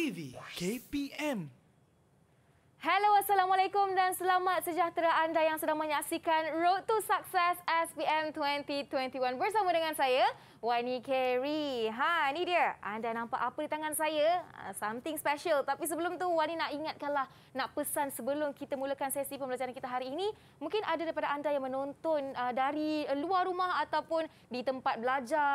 TV KPM Hello, Assalamualaikum dan selamat sejahtera anda yang sedang menyaksikan Road to Success SPM 2021 bersama dengan saya, Wani Kerry. Ha, ini dia. Anda nampak apa di tangan saya? Ah, something special. Tapi sebelum tu, Wani nak ingatkanlah, nak pesan sebelum kita mulakan sesi pembelajaran kita hari ini. Mungkin ada daripada anda yang menonton ah, dari luar rumah ataupun di tempat belajar.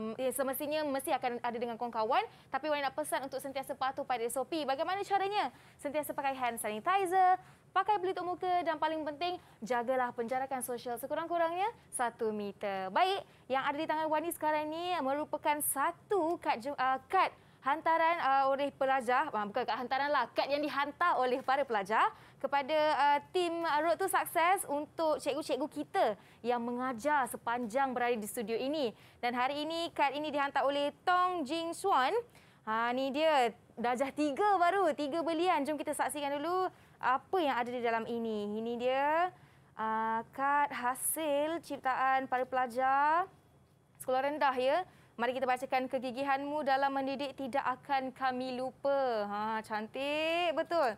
Um, ya, semestinya mesti akan ada dengan kawan-kawan. Tapi Wani nak pesan untuk sentiasa patuh pada SOP. Bagaimana caranya? Sentiasa pakai hand gunakan sanitizer, pakai pelitup muka dan paling penting jagalah penjarakan sosial sekurang-kurangnya satu meter. Baik, yang ada di tangan Wani sekarang ni merupakan satu kad uh, kad hantaran uh, oleh pelajar, uh, bukan kad hantaran lah, kad yang dihantar oleh para pelajar kepada uh, tim Road to Success untuk cikgu-cikgu kita yang mengajar sepanjang berada di studio ini. Dan hari ini kad ini dihantar oleh Tong Jing Suan. Ha ni dia darjah tiga baru, tiga belian. Jom kita saksikan dulu apa yang ada di dalam ini. Ini dia uh, kad hasil ciptaan para pelajar sekolah rendah ya. Mari kita bacakan kegigihanmu dalam mendidik tidak akan kami lupa. Ha cantik betul.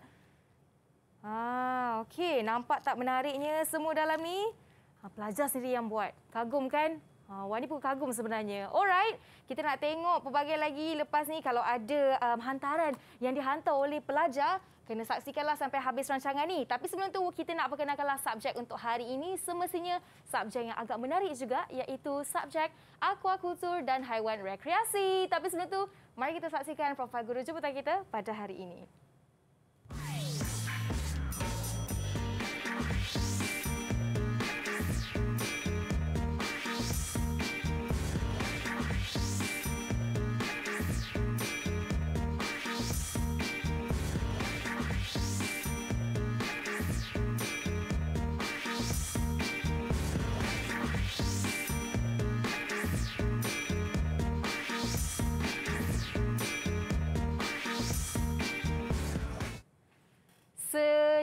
Ha okey, nampak tak menariknya semua dalam ni? Ha pelajar sendiri yang buat. Kagum kan? Ha, Wan ni pun kagum sebenarnya. Alright, kita nak tengok pelbagai lagi lepas ni kalau ada um, hantaran yang dihantar oleh pelajar, kena saksikanlah sampai habis rancangan ni. Tapi sebelum tu kita nak perkenalkanlah subjek untuk hari ini. Semestinya subjek yang agak menarik juga iaitu subjek aquaculture dan haiwan rekreasi. Tapi sebelum tu mari kita saksikan profil guru jemputan kita pada hari ini.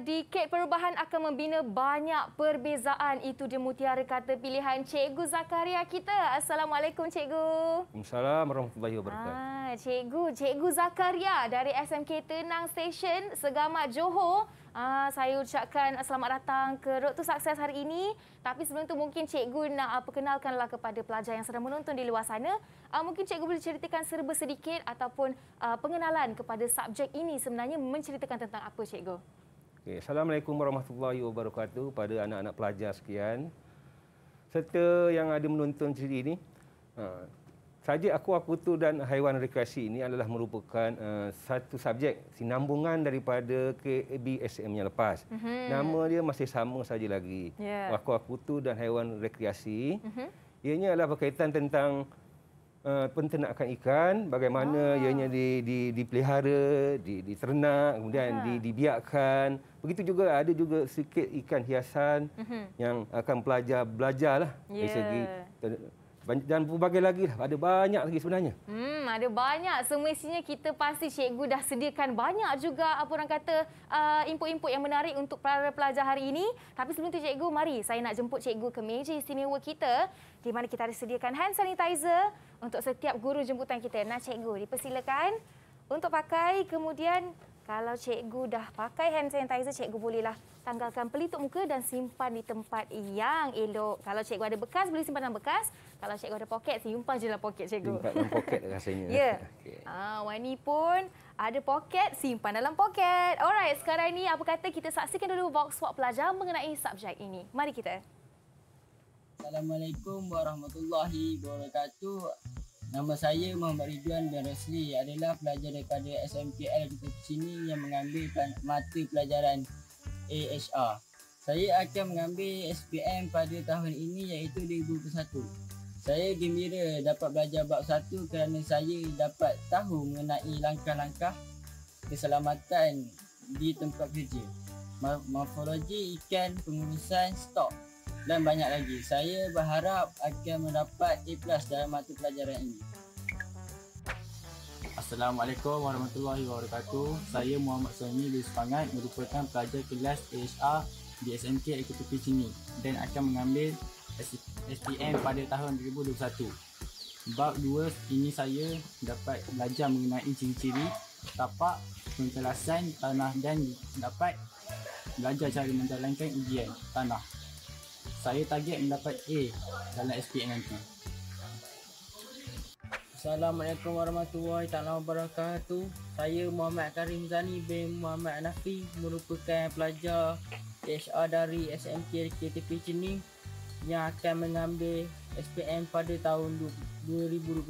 Dikit Perubahan akan membina banyak perbezaan. Itu dia mutiara kata pilihan Cikgu Zakaria kita. Assalamualaikum Cikgu. Waalaikumsalam warahmatullahi wabarakatuh. Ah, Cikgu, Cikgu Zakaria dari SMK Tenang Station Segamat Johor. Ah, saya ucapkan selamat datang ke Road to Success hari ini. Tapi sebelum itu mungkin Cikgu nak ah, perkenalkanlah kepada pelajar yang sedang menonton di luar sana. Uh, mungkin Cikgu boleh ceritakan serba sedikit ataupun uh, pengenalan kepada subjek ini sebenarnya menceritakan tentang apa Cikgu? Okay. Assalamualaikum warahmatullahi wabarakatuh pada anak-anak pelajar sekian. Serta yang ada menonton cerita ini. Ha, saja aku, aku tu dan haiwan rekreasi ini adalah merupakan uh, satu subjek sinambungan daripada KBSM yang lepas. Mm-hmm. Nama dia masih sama saja lagi. Yeah. Aku, aku tu dan haiwan rekreasi. Mm-hmm. Ianya adalah berkaitan tentang Eh, penternakan ikan bagaimana ah. ianya di di dipelihara di di ternak kemudian ya. di, dibiarkan begitu juga ada juga sikit ikan hiasan mm-hmm. yang akan pelajar belajarlah yeah. dari ya. segi dan berbagai lagi lah. Ada banyak lagi sebenarnya. Hmm, ada banyak. Semestinya kita pasti cikgu dah sediakan banyak juga apa orang kata uh, input-input yang menarik untuk para pelajar hari ini. Tapi sebelum tu cikgu, mari saya nak jemput cikgu ke meja istimewa kita di mana kita ada sediakan hand sanitizer, untuk setiap guru jemputan kita. Nah, cikgu dipersilakan untuk pakai. Kemudian kalau cikgu dah pakai hand sanitizer, cikgu bolehlah tanggalkan pelitup muka dan simpan di tempat yang elok. Kalau cikgu ada bekas, boleh simpan dalam bekas. Kalau cikgu ada poket, simpan je dalam poket cikgu. Simpan dalam poket lah rasanya. ya. Okay. Ah, Wani pun ada poket, simpan dalam poket. Alright, sekarang ini apa kata kita saksikan dulu box swap pelajar mengenai subjek ini. Mari kita. Assalamualaikum warahmatullahi wabarakatuh. Nama saya Muhammad Ridwan bin Rosli adalah pelajar daripada SMPL di sini yang mengambil mata pelajaran AHR. Saya akan mengambil SPM pada tahun ini iaitu 2021. Saya gembira dapat belajar bab 1 kerana saya dapat tahu mengenai langkah-langkah keselamatan di tempat kerja. Morfologi ikan pengurusan stok dan banyak lagi. Saya berharap akan mendapat A+ dalam mata pelajaran ini. Assalamualaikum warahmatullahi wabarakatuh. Saya Muhammad Sony Lee Sepangat merupakan pelajar kelas HR di SMK Ekutu Pichini dan akan mengambil SPM pada tahun 2021. Bab 2 ini saya dapat belajar mengenai ciri-ciri tapak pencelasan tanah dan dapat belajar cara menjalankan ujian tanah saya target mendapat A dalam SPM nanti Assalamualaikum warahmatullahi taala wabarakatuh. Saya Muhammad Karim Zani bin Muhammad Nafi merupakan pelajar S.A dari SMK KTP Cening yang akan mengambil SPM pada tahun 2021.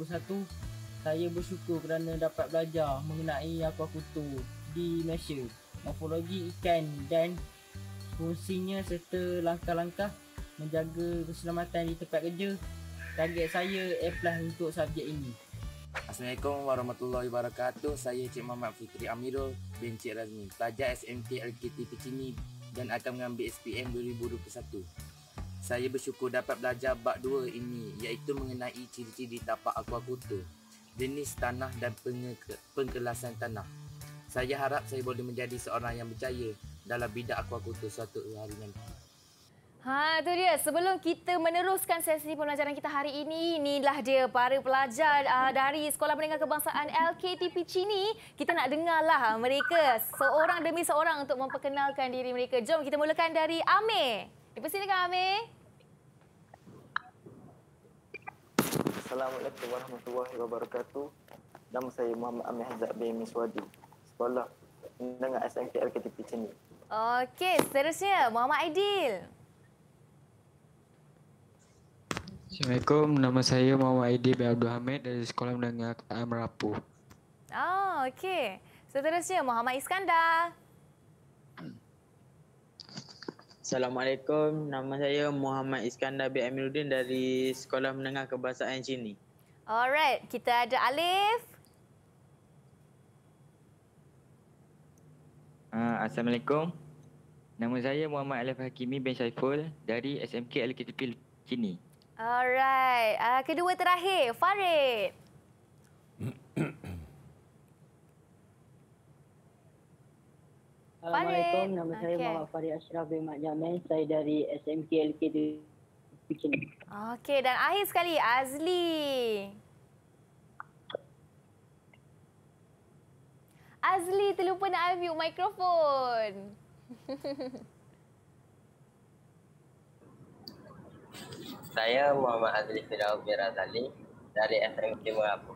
Saya bersyukur kerana dapat belajar mengenai aquaculture di Malaysia, morfologi ikan dan fungsinya serta langkah-langkah menjaga keselamatan di tempat kerja. Target saya A plus untuk subjek ini. Assalamualaikum warahmatullahi wabarakatuh. Saya Cik Muhammad Fitri Amirul bin Cik Razmi, pelajar SMT LKT Pekini dan akan mengambil SPM 2021. Saya bersyukur dapat belajar bab 2 ini iaitu mengenai ciri-ciri tapak aquaculture, jenis tanah dan pengkelasan tanah. Saya harap saya boleh menjadi seorang yang berjaya dalam bidang aquaculture suatu hari nanti. Ha tu dia sebelum kita meneruskan sesi pembelajaran kita hari ini inilah dia para pelajar uh, dari Sekolah Menengah Kebangsaan LKTP Cini kita nak dengarlah mereka seorang demi seorang untuk memperkenalkan diri mereka. Jom kita mulakan dari Amir. Dipersilakan Amir. Assalamualaikum warahmatullahi wabarakatuh. Nama saya Muhammad Amir Hazak bin Miswadi. Sekolah Menengah SMK LKTP Cini. Okey, seterusnya Muhammad Aidil. Assalamualaikum, nama saya Muhammad Aidi bin Abdul Hamid dari Sekolah Menengah KTA Merapu. Oh, ah, okey. Seterusnya, Muhammad Iskandar. Assalamualaikum, nama saya Muhammad Iskandar B. Amiruddin dari Sekolah Menengah Kebahasaan Cini. Alright, kita ada Alif. Ah, Assalamualaikum. Nama saya Muhammad Alif Hakimi bin Saiful dari SMK LKTP Cini. Alright. Uh, kedua terakhir, Farid. Assalamualaikum. Nama okay. saya Muhammad Farid Ashraf bin Mak Jamil. Saya dari SMK LK di Pekin. Okey, dan akhir sekali, Azli. Azli terlupa nak unmute mikrofon. Saya Muhammad Azli Firaud Birazali dari SMK Merapu.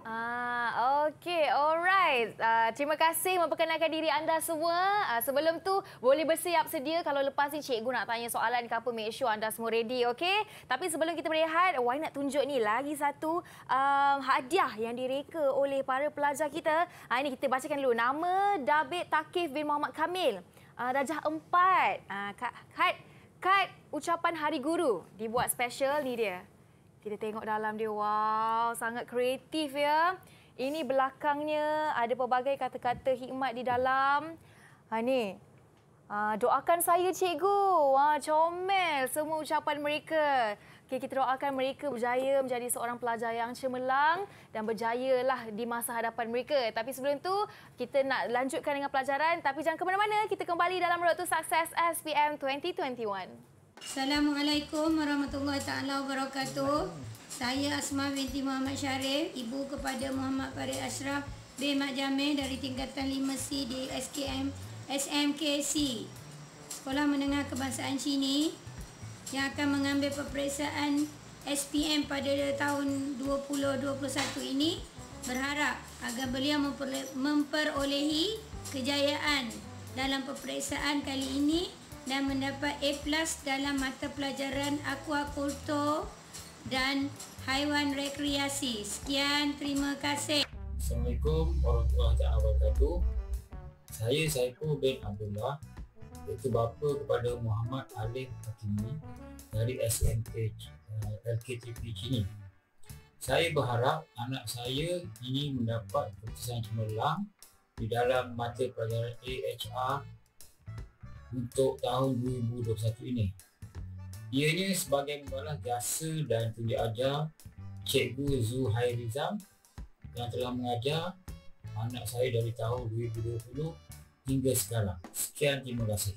Ah, okay, Alright. Ah, terima kasih memperkenalkan diri anda semua. Ah, sebelum tu boleh bersiap sedia kalau lepas ni cikgu nak tanya soalan ke apa, make sure anda semua ready, okay? Tapi sebelum kita berehat, why nak tunjuk ni lagi satu um, hadiah yang direka oleh para pelajar kita. Ah, ini kita bacakan dulu nama David Takif bin Muhammad Kamil. Ah, darjah 4. Ah, kat, kat Kad ucapan Hari Guru dibuat special ni dia. Kita tengok dalam dia, wow, sangat kreatif ya. Ini belakangnya ada pelbagai kata-kata hikmat di dalam. Ha, ni, ha, doakan saya cikgu. Wah, ha, comel semua ucapan mereka. Okay, kita doakan mereka berjaya menjadi seorang pelajar yang cemerlang dan berjayalah di masa hadapan mereka. Tapi sebelum tu kita nak lanjutkan dengan pelajaran tapi jangan ke mana-mana. Kita kembali dalam Road to Success SPM 2021. Assalamualaikum warahmatullahi taala wabarakatuh. Saya Asma binti Muhammad Syarif, ibu kepada Muhammad Farid Ashraf B Mak Jamil dari tingkatan 5C di SKM SMKC. Sekolah Menengah Kebangsaan Cini yang akan mengambil peperiksaan SPM pada tahun 2021 ini berharap agar beliau memperolehi kejayaan dalam peperiksaan kali ini dan mendapat A+ dalam mata pelajaran aquaculture dan haiwan rekreasi. Sekian, terima kasih. Assalamualaikum warahmatullahi wabarakatuh. Saya Saiful bin Abdullah iaitu bapa kepada Muhammad Alif Hakimi dari SMK uh, eh, LKTP Cini. Saya berharap anak saya ini mendapat keputusan cemerlang di dalam mata pelajaran AHR untuk tahun 2021 ini. Ianya sebagai membalas jasa dan tunjuk ajar Cikgu Zuhairizam yang telah mengajar anak saya dari tahun 2020 hingga sekarang. Sekian terima kasih.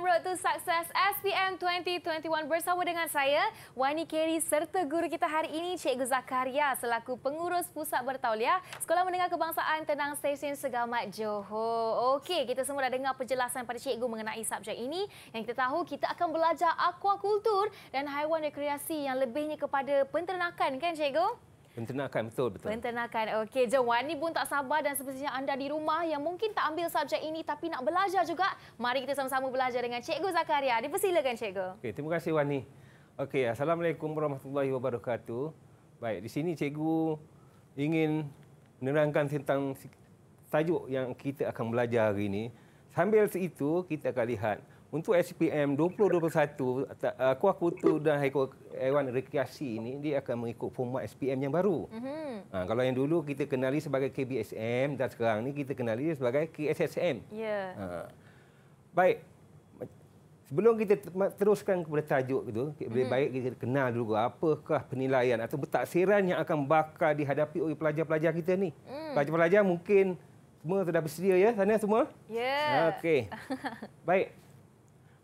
Road to Success SPM 2021 bersama dengan saya, Wani Keri serta guru kita hari ini, Cikgu Zakaria selaku pengurus Pusat Bertauliah Sekolah Mendengar Kebangsaan Tenang Stesen Segamat Johor. Okey, kita semua dah dengar penjelasan pada Cikgu mengenai subjek ini. Yang kita tahu, kita akan belajar akuakultur dan haiwan rekreasi yang lebihnya kepada penternakan kan Cikgu? Penternakan betul betul. Penternakan. Okey, jom Wani pun tak sabar dan sepertinya anda di rumah yang mungkin tak ambil subjek ini tapi nak belajar juga. Mari kita sama-sama belajar dengan Cikgu Zakaria. Dipersilakan Cikgu. Okey, terima kasih Wani. Okey, Assalamualaikum warahmatullahi wabarakatuh. Baik, di sini Cikgu ingin menerangkan tentang tajuk yang kita akan belajar hari ini. Sambil itu, kita akan lihat untuk SPM 2021 aku aku tu dan ikut Ewan rekreasi ini dia akan mengikut format SPM yang baru. Mm-hmm. Ha, kalau yang dulu kita kenali sebagai KBSM dan sekarang ni kita kenali sebagai KSSM. Yeah. Ha. Baik. Sebelum kita teruskan kepada tajuk itu, lebih mhm. baik kita kenal dulu apakah penilaian atau betaksiran yang akan bakal dihadapi oleh pelajar-pelajar kita ni. Mm. Pelajar-pelajar mungkin semua sudah bersedia ya sana semua? Ya. Yeah. Okey. baik.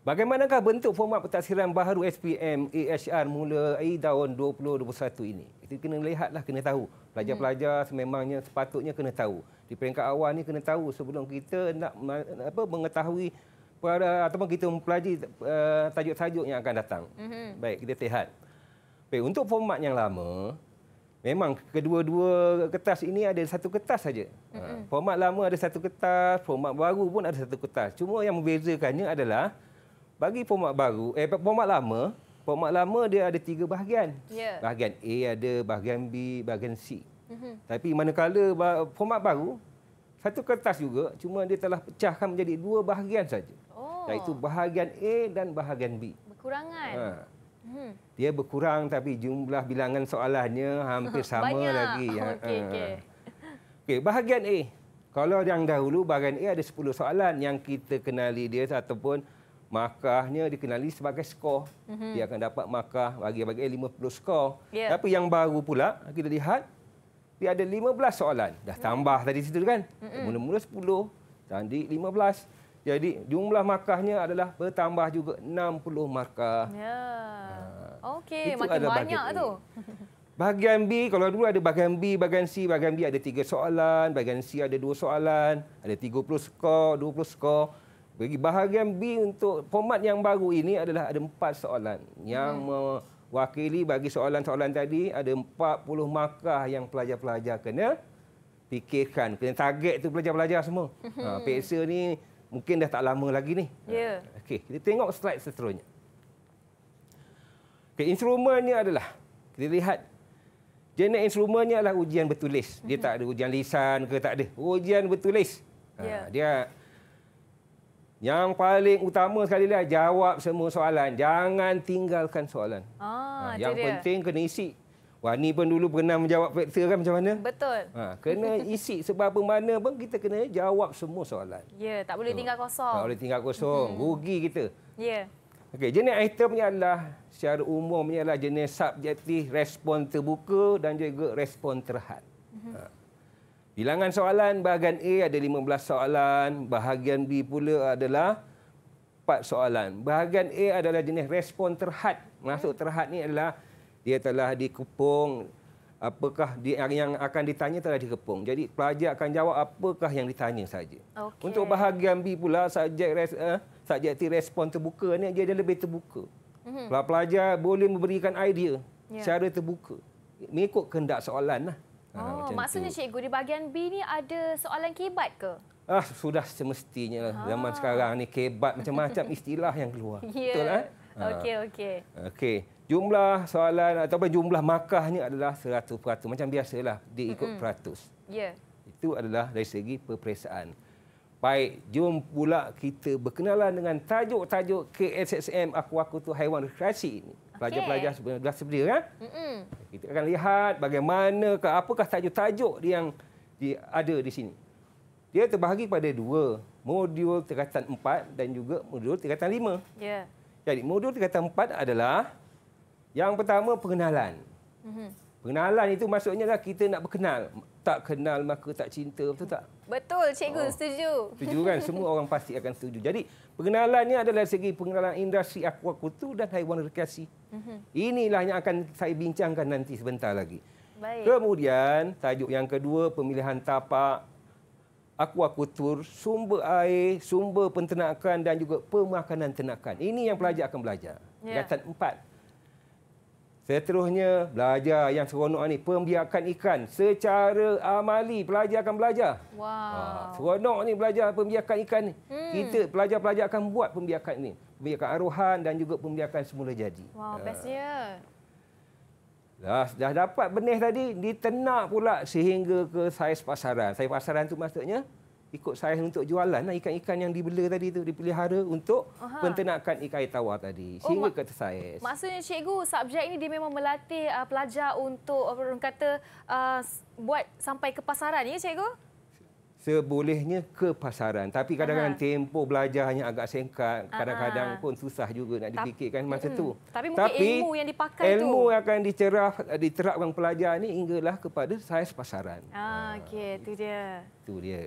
Bagaimanakah bentuk format pentaksiran baru SPM AHR mulai tahun 2021 ini? Kita kena lihatlah, kena tahu. Pelajar-pelajar hmm. sememangnya sepatutnya kena tahu. Di peringkat awal ni kena tahu sebelum kita nak apa mengetahui pada ataupun kita mempelajari uh, tajuk-tajuk yang akan datang. Mm-hmm. Baik, kita lihat. Baik, untuk format yang lama, memang kedua-dua kertas ini ada satu kertas saja. Mm-hmm. Format lama ada satu kertas, format baru pun ada satu kertas. Cuma yang membezakannya adalah bagi format baru eh format lama format lama dia ada tiga bahagian yeah. bahagian A ada bahagian B bahagian C mm-hmm. tapi manakala format baru satu kertas juga cuma dia telah pecahkan menjadi dua bahagian saja oh. iaitu bahagian A dan bahagian B berkurangan ha. Mhm. Dia berkurang tapi jumlah bilangan soalannya hampir sama Banyak. lagi. Ya. Okey, ha. okay. okay, bahagian A. Kalau yang dahulu, bahagian A ada 10 soalan yang kita kenali dia ataupun markahnya dikenali sebagai skor. Mm-hmm. Dia akan dapat markah bagi-bagi 50 skor. Yeah. Tapi yang baru pula kita lihat dia ada 15 soalan. Dah hmm. tambah mm-hmm. tadi situ kan. Mm-hmm. Mula-mula 10, tadi 15. Jadi jumlah markahnya adalah bertambah juga 60 markah. Yeah. Ha. Okey, makin banyak A. tu. Bahagian B, kalau dulu ada bahagian B, bahagian C, bahagian B ada tiga soalan, bahagian C ada dua soalan, ada 30 skor, 20 skor. Bagi bahagian B untuk format yang baru ini adalah ada empat soalan yang hmm. mewakili bagi soalan-soalan tadi ada empat puluh markah yang pelajar-pelajar kena fikirkan. Kena target tu pelajar-pelajar semua. Hmm. Ha, peksa ni mungkin dah tak lama lagi ni. Ha, yeah. Okey, kita tengok slide seterusnya. Okay, instrumennya adalah kita lihat jenis instrumennya adalah ujian bertulis. Dia hmm. tak ada ujian lisan ke tak ada. Ujian bertulis. Ha, yeah. dia yang paling utama sekali lah jawab semua soalan. Jangan tinggalkan soalan. Ah, ha, yang dia. penting kena isi. Wani pun dulu pernah menjawab faktor kan macam mana? Betul. Ha, kena isi sebab apa mana pun kita kena jawab semua soalan. Ya, tak boleh so, tinggal kosong. Tak boleh tinggal kosong. Mm-hmm. Rugi kita. Ya. Okey, jenis itemnya adalah secara umumnya adalah jenis subjektif, respon terbuka dan juga respon terhad. Mm-hmm. Ha bilangan soalan bahagian A ada 15 soalan, bahagian B pula adalah 4 soalan. Bahagian A adalah jenis respon terhad. masuk terhad ni adalah dia telah dikepung apakah yang akan ditanya telah dikepung. Jadi pelajar akan jawab apakah yang ditanya saja. Okay. Untuk bahagian B pula subjek res, uh, subjek T respon terbuka ni dia, dia lebih terbuka. Mm-hmm. Pelajar boleh memberikan idea yeah. secara terbuka mengikut kehendak soalan lah. Ah, oh, maksudnya cikgu di bahagian B ni ada soalan kebat ke? Ah, sudah semestinya ah. zaman sekarang ni kebat macam-macam istilah yang keluar. Yeah. Betul kan? Okey, okey. Okey. Jumlah soalan atau jumlah markahnya adalah 100%. Macam biasalah, dia ikut mm-hmm. peratus. Ya. Yeah. Itu adalah dari segi peperiksaan. Baik, jom pula kita berkenalan dengan tajuk-tajuk KSSM Aku Aku Tu Haiwan Rekreasi ini pelajar-pelajar okay. sebenarnya kelas sebelah kan. Mm-mm. Kita akan lihat bagaimana ke apakah tajuk-tajuk yang di, ada di sini. Dia terbahagi pada dua, modul tingkatan empat dan juga modul tingkatan lima. Yeah. Jadi modul tingkatan empat adalah yang pertama pengenalan. Mm-hmm. Pengenalan itu maksudnya lah kita nak berkenal. Tak kenal maka tak cinta, betul tak? Betul, cikgu oh. setuju. Setuju kan? Semua orang pasti akan setuju. Jadi, pengenalannya adalah segi pengenalan industri akuakultur dan haiwan rekreasi. Mhm. Inilah yang akan saya bincangkan nanti sebentar lagi. Baik. Kemudian, tajuk yang kedua, pemilihan tapak akuakultur sumber air, sumber penternakan dan juga pemakanan ternakan. Ini yang pelajar akan belajar. Ya. Gatan empat. Seterusnya, belajar yang seronok ni, pembiakan ikan secara amali. Pelajar akan belajar. Wow. Ha, seronok ni belajar pembiakan ikan ni. Hmm. Kita pelajar-pelajar akan buat pembiakan ni. Pembiakan aruhan dan juga pembiakan semula jadi. Wow, ha. bestnya. Dah, dah dapat benih tadi, ditenak pula sehingga ke saiz pasaran. Saiz pasaran tu maksudnya ikut saya untuk jualan lah ikan-ikan yang dibela tadi tu dipelihara untuk Aha. penternakan ikan air tawar tadi sehingga oh, kata saya maksudnya cikgu subjek ini dia memang melatih uh, pelajar untuk orang kata uh, buat sampai ke pasaran ya cikgu sebolehnya ke pasaran tapi kadang-kadang Aha. tempoh belajar hanya agak singkat kadang-kadang pun susah juga nak dipikirkan masa hmm. tu tapi, tapi ilmu yang dipakai ilmu tu ilmu akan dicerah diterapkan pelajar ni hinggalah kepada saiz pasaran ah, okey ah, itu dia itu dia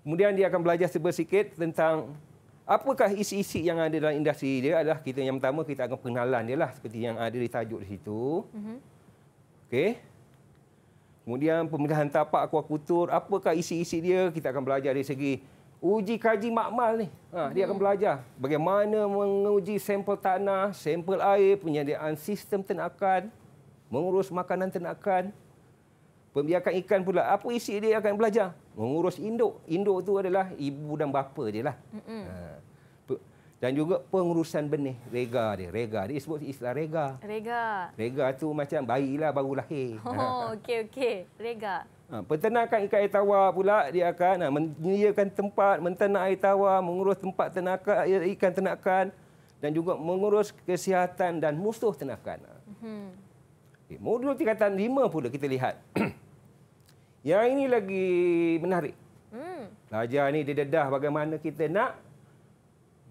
Kemudian dia akan belajar sikit tentang apakah isi-isi yang ada dalam industri dia adalah kita yang pertama kita akan pengenalan dia lah seperti yang ada di tajuk di situ. Mm-hmm. Okey. Kemudian pemindahan tapak akuakultur, apakah isi-isi dia kita akan belajar dari segi uji kaji makmal ni. Ha, mm-hmm. dia mhm. akan belajar bagaimana menguji sampel tanah, sampel air, penyediaan sistem tenakan, mengurus makanan tenakan, pembiakan ikan pula. Apa isi dia akan belajar? mengurus induk. Induk tu adalah ibu dan bapa dia lah. Mm-hmm. dan juga pengurusan benih, rega dia. Rega dia sebut istilah rega. Rega. Rega tu macam bayi lah baru lahir. Oh, ha. okey, okey. Rega. Ha, peternakan ikan air tawar pula dia akan ha, menyediakan tempat menternak air tawar, mengurus tempat tenaka, ikan tenakan, dan juga mengurus kesihatan dan musuh tenakan. Ha. Hmm. Okay, modul tingkatan lima pula kita lihat. Yang ini lagi menarik. Hmm. Pelajar ni dia bagaimana kita nak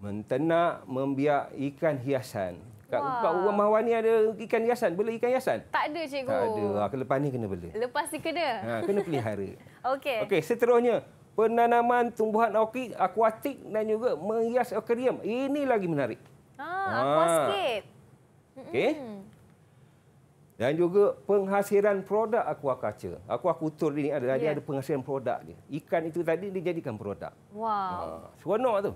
mentenak membiak ikan hiasan. Kat, Wah. kat rumah awak ni ada ikan hiasan? Boleh ikan hiasan? Tak ada, Cikgu. Tak ada. Ha, lepas ni kena beli. Lepas ni kena? Ha, kena pelihara. Okey. Okey, seterusnya. Penanaman tumbuhan akuatik dan juga menghias akuarium. Ini lagi menarik. Ah, ha, ha. aquascape. Okey. -hmm. Dan juga penghasilan produk aquaculture. Aquakultur ini adalah yeah. dia ada penghasilan produk dia. Ikan itu tadi dijadikan produk. Wow. Ha, seronok tu.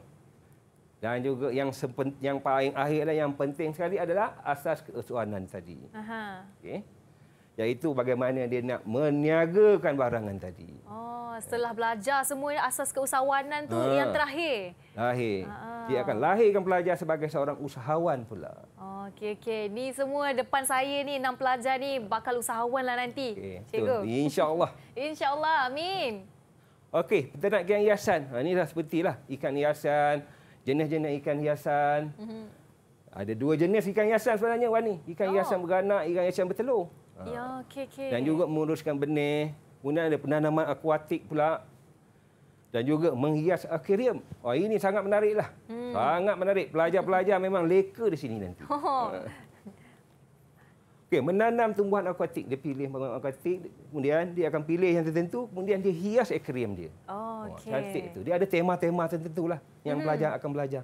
Dan juga yang sempen, yang paling akhir yang penting sekali adalah asas keusuhanan tadi. Aha. Okey. Iaitu bagaimana dia nak meniagakan barangan tadi. Oh, setelah belajar semua asas keusahawanan tu ha. yang terakhir. Terakhir. Ha. Dia akan lahirkan pelajar sebagai seorang usahawan pula okey okey ni semua depan saya ni enam pelajar ni bakal usahawan lah nanti okay. cikgu insyaallah insyaallah amin okey peternak ikan hiasan ha ni dah sepertilah ikan hiasan jenis-jenis ikan hiasan mm -hmm. ada dua jenis ikan hiasan sebenarnya wani ikan oh. hiasan beranak ikan hiasan bertelur ha. ya okey okey dan juga menguruskan benih guna ada penanaman akuatik pula dan juga menghias akuarium. Oh ini sangat menariklah. Hmm. Sangat menarik. Pelajar-pelajar memang leka di sini nanti. Oh. Eh. Okey, menanam tumbuhan akuatik. Dia pilih tumbuhan akuatik, kemudian dia akan pilih yang tertentu, kemudian dia hias akuarium dia. Oh, okay. oh cantik itu. Dia ada tema-tema tertentulah yang hmm. pelajar akan belajar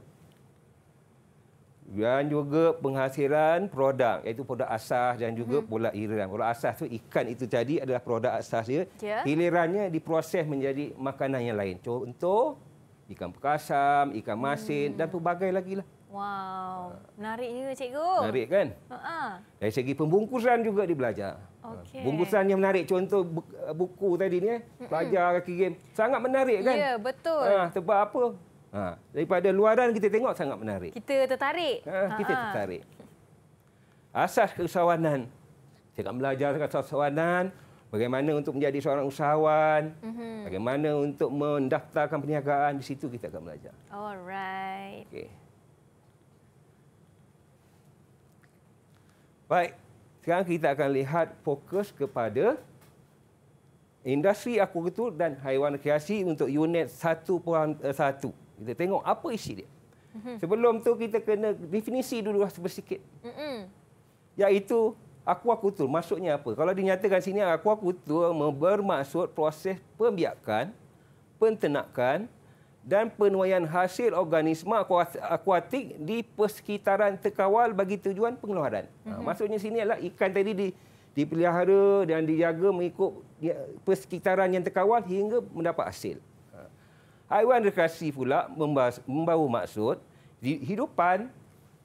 dan juga penghasilan produk iaitu produk asas dan juga hmm. pola hiliran. Produk asas tu ikan itu tadi adalah produk asas dia. Yeah. Hilirannya diproses menjadi makanan yang lain. Contoh ikan perkasam, ikan masin hmm. dan pelbagai lagi lah. Wow, ha. menariknya cikgu. Menarik kan? Uh -huh. Dari segi pembungkusan juga dia belajar. Ha. Okay. Bungkusan yang menarik. Contoh buku tadi ni, eh. pelajar kaki game. Sangat menarik kan? Ya, yeah, betul. Ha, sebab apa? Ha, daripada luaran kita tengok sangat menarik. Kita tertarik. Ha, kita Ha-ha. tertarik. Asas keusahawanan. Saya akan belajar tentang keusahawanan. Bagaimana untuk menjadi seorang usahawan. Mm-hmm. Bagaimana untuk mendaftarkan perniagaan. Di situ kita akan belajar. Alright. Okay. Baik. Sekarang kita akan lihat fokus kepada industri akuakultur dan haiwan kreasi untuk unit 1.1. Kita tengok apa isi dia. Sebelum tu kita kena definisi dulu sedikit. Mm-mm. Iaitu aku aku tu maksudnya apa? Kalau dinyatakan sini aku aku tu bermaksud proses pembiakan, pentenakan dan penuaian hasil organisma akuatik di persekitaran terkawal bagi tujuan pengeluaran. Ha, mm-hmm. maksudnya sini adalah ikan tadi di, dipelihara dan dijaga mengikut persekitaran yang terkawal hingga mendapat hasil. Haiwan rekreasi pula membawa maksud hidupan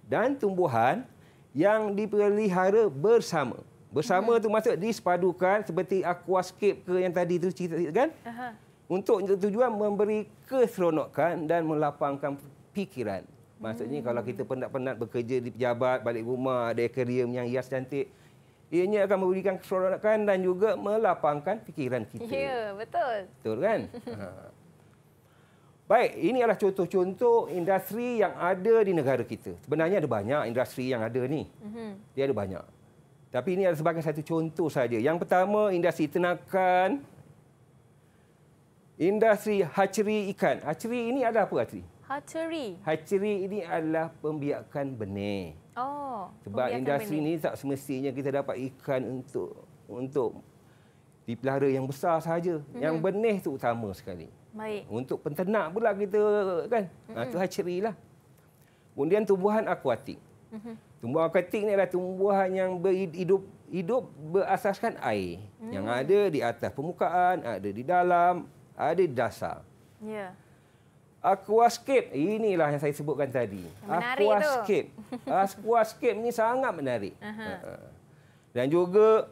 dan tumbuhan yang dipelihara bersama. Bersama itu mhm. huh tu maksud disepadukan seperti aquascape ke yang tadi itu cerita kan? uh Untuk tujuan memberi keseronokan dan melapangkan fikiran. Maksudnya hmm. kalau kita penat-penat bekerja di pejabat, balik rumah, ada akuarium yang hias cantik, ianya akan memberikan keseronokan dan juga melapangkan fikiran kita. Ya, yeah, betul. Betul kan? ha. Baik, ini adalah contoh-contoh industri yang ada di negara kita. Sebenarnya ada banyak industri yang ada ni. Mhm. Dia ada banyak. Tapi ini adalah sebagai satu contoh saja. Yang pertama, industri tenakan. Industri hatchery ikan. Hatchery ini ada apa hachiri? Hatchery. Hatchery ini adalah pembiakan benih. Oh. Sebab industri benih. ini tak semestinya kita dapat ikan untuk untuk dipelihara yang besar saja. Mm-hmm. Yang mhm. benih itu utama sekali. Baik. Untuk penternak pula kita kan. Ha, mm-hmm. Itu hatchery lah. Kemudian tumbuhan akuatik. Mm-hmm. Tumbuhan akuatik ni adalah tumbuhan yang berhidup hidup berasaskan air. Mm-hmm. Yang ada di atas permukaan, ada di dalam, ada di dasar. Ya. Yeah. Aquascape inilah yang saya sebutkan tadi. Menarik Aquascape. Tu. Aquascape ni sangat menarik. Uh-huh. Dan juga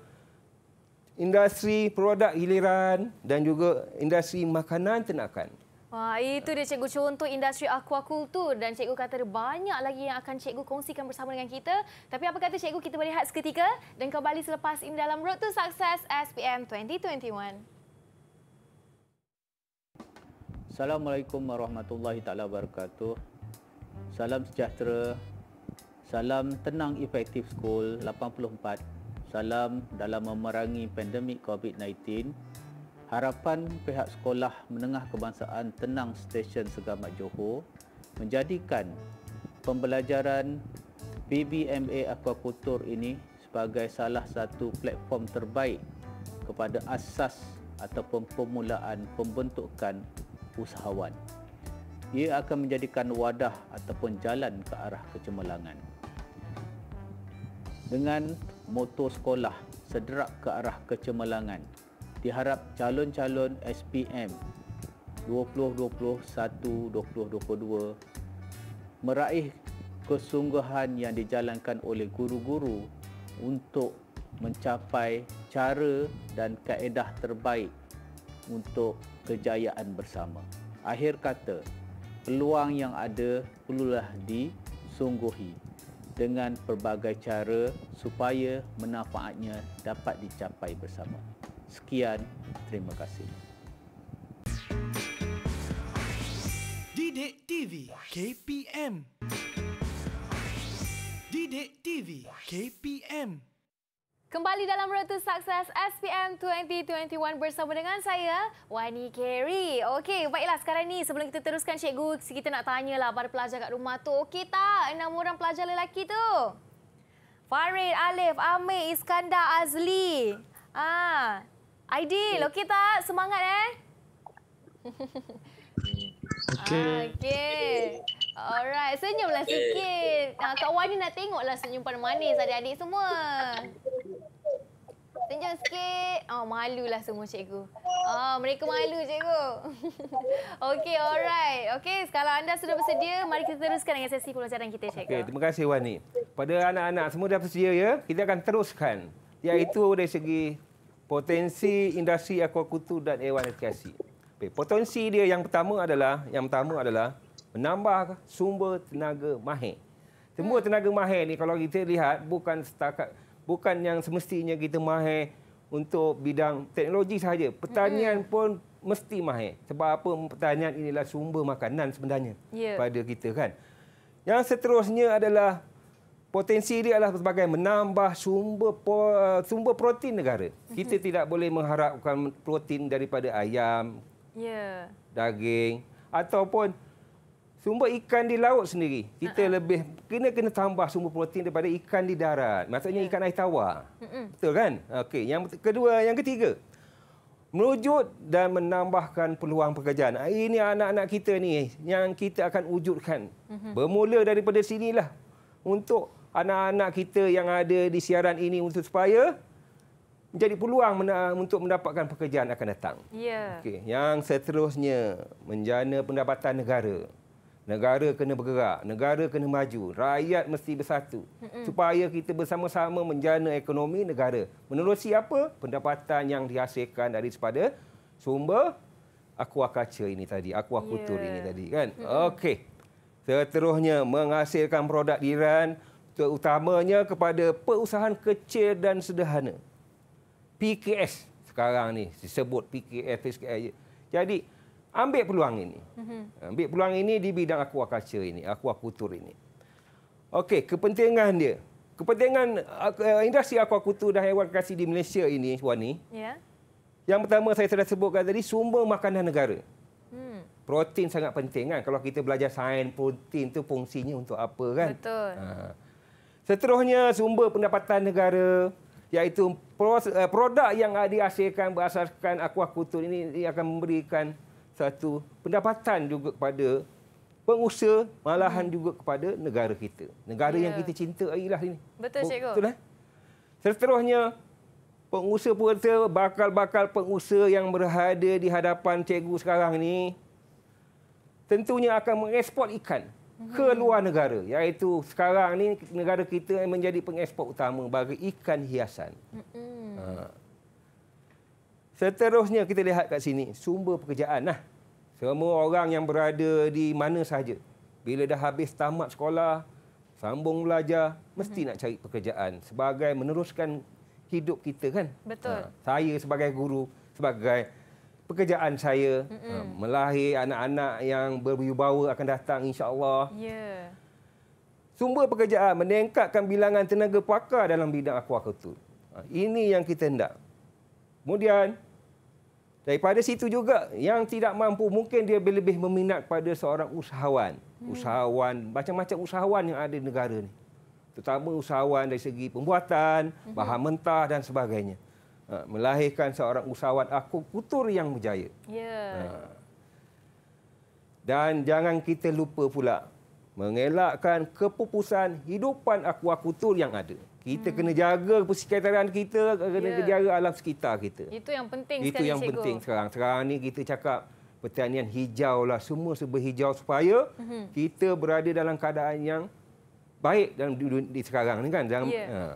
industri produk giliran dan juga industri makanan ternakan. Wah, itu dia cikgu contoh industri aquaculture dan cikgu kata ada banyak lagi yang akan cikgu kongsikan bersama dengan kita. Tapi apa kata cikgu kita berehat seketika dan kembali selepas ini dalam Road to Success SPM 2021. Assalamualaikum warahmatullahi taala wabarakatuh. Salam sejahtera. Salam tenang efektif school 84 Salam dalam memerangi pandemik COVID-19. Harapan pihak sekolah menengah kebangsaan Tenang Stesen Segamat Johor menjadikan pembelajaran PBMA Aquakultur ini sebagai salah satu platform terbaik kepada asas ataupun permulaan pembentukan usahawan. Ia akan menjadikan wadah ataupun jalan ke arah kecemerlangan. Dengan motor sekolah sederak ke arah kecemerlangan. Diharap calon-calon SPM 2021-2022 meraih kesungguhan yang dijalankan oleh guru-guru untuk mencapai cara dan kaedah terbaik untuk kejayaan bersama. Akhir kata, peluang yang ada perlulah disungguhi dengan pelbagai cara supaya manfaatnya dapat dicapai bersama. Sekian, terima kasih. Didik TV KPM Didik TV KPM Kembali dalam Road to Success SPM 2021 bersama dengan saya, Wani Keri. Okey, baiklah sekarang ni sebelum kita teruskan Cikgu, kita nak tanya lah pada pelajar kat rumah tu. Okey tak? Enam orang pelajar lelaki tu. Farid, Alif, Amir, Iskandar, Azli. Ah, Aidil, okey okay tak? Semangat eh. Okey. Okey. Alright, senyumlah okay. sikit. Kak ah, Wani nak tengoklah senyum pada manis adik-adik semua. Tenjang sikit. Oh, malulah semua cikgu. Oh, mereka malu cikgu. Okey, alright. Okey, sekarang anda sudah bersedia, mari kita teruskan dengan sesi pelajaran kita, cikgu. Okey, terima kasih Wani. Pada anak-anak semua dah bersedia ya. Kita akan teruskan iaitu dari segi potensi industri akuakultur dan hewan rekreasi. Okay, potensi dia yang pertama adalah yang pertama adalah menambah sumber tenaga mahir. Semua hmm. tenaga mahir ni kalau kita lihat bukan setakat bukan yang semestinya kita mahir untuk bidang teknologi sahaja. Pertanian -hmm. pun mesti mahir. Sebab apa pertanian inilah sumber makanan sebenarnya yeah. pada kita kan. Yang seterusnya adalah potensi dia adalah sebagai menambah sumber sumber protein negara. Kita tidak boleh mengharapkan protein daripada ayam, yeah. daging ataupun sumber ikan di laut sendiri kita uh-huh. lebih kena kena tambah sumber protein daripada ikan di darat maksudnya yeah. ikan air tawar uh-huh. betul kan okey yang kedua yang ketiga merujut dan menambahkan peluang pekerjaan ah, ini anak-anak kita ni yang kita akan wujudkan uh-huh. bermula daripada sinilah untuk anak-anak kita yang ada di siaran ini untuk supaya menjadi peluang untuk mendapatkan pekerjaan akan datang. Yeah. Okey, yang seterusnya menjana pendapatan negara. Negara kena bergerak, negara kena maju, rakyat mesti bersatu Mm-mm. supaya kita bersama-sama menjana ekonomi negara. Menerusi apa? Pendapatan yang dihasilkan daripada sumber aquaculture ini tadi, aquaculture yeah. ini ya. tadi kan. Okey. Seterusnya menghasilkan produk diran terutamanya kepada perusahaan kecil dan sederhana. PKS sekarang ni disebut PKS, PKS. Jadi ambil peluang ini. Mm-hmm. Ambil peluang ini di bidang aquaculture ini, aquaculture ini. Okey, kepentingan dia. Kepentingan uh, industri aquaculture dan haiwan kasih di Malaysia ini, Wani. Ya. Yeah. Yang pertama saya sudah sebutkan tadi, sumber makanan negara. Hmm. Protein sangat penting kan. Kalau kita belajar sains, protein tu fungsinya untuk apa kan. Betul. Ha. Seterusnya, sumber pendapatan negara yaitu eh, produk yang dihasilkan berasaskan aquaculture ini akan memberikan satu pendapatan juga kepada pengusaha malahan hmm. juga kepada negara kita. Negara yeah. yang ya. kita cinta ialah ini. Betul Cikgu. Betul eh? Seterusnya pengusaha-pengusaha bakal-bakal pengusaha yang berada di hadapan cikgu sekarang ini tentunya akan mengeksport ikan ke hmm. luar negara iaitu sekarang ni negara kita yang menjadi pengekspor utama bagi ikan hiasan. Mm-hmm. Ha. Seterusnya kita lihat kat sini sumber pekerjaan Nah, Semua orang yang berada di mana sahaja. Bila dah habis tamat sekolah, sambung belajar, mesti hmm nak cari pekerjaan sebagai meneruskan hidup kita kan. Betul. Ha, saya sebagai guru, sebagai pekerjaan saya ha, melahir anak-anak yang berwibawa akan datang insya-Allah. Ya. Yeah. Sumber pekerjaan meningkatkan bilangan tenaga pakar dalam bidang akuakultur. Ha, ini yang kita hendak. Kemudian Daripada situ juga yang tidak mampu mungkin dia lebih meminat pada seorang usahawan. Hmm. Usahawan, macam-macam usahawan yang ada di negara ni. Terutama usahawan dari segi pembuatan, hmm. bahan mentah dan sebagainya. Ha, melahirkan seorang usahawan aku kutur yang berjaya. Yeah. Ha. Dan jangan kita lupa pula mengelakkan kepupusan hidupan aku kutur yang ada. Kita hmm. kena jaga persekitaran kita, kena yeah. Ya. jaga alam sekitar kita. Itu yang penting Itu sekali, yang Cikgu. penting sekarang. Sekarang ni kita cakap pertanian hijau lah, semua serba hijau supaya hmm. kita berada dalam keadaan yang baik dan di, sekarang ni kan. Dalam, yeah. ha.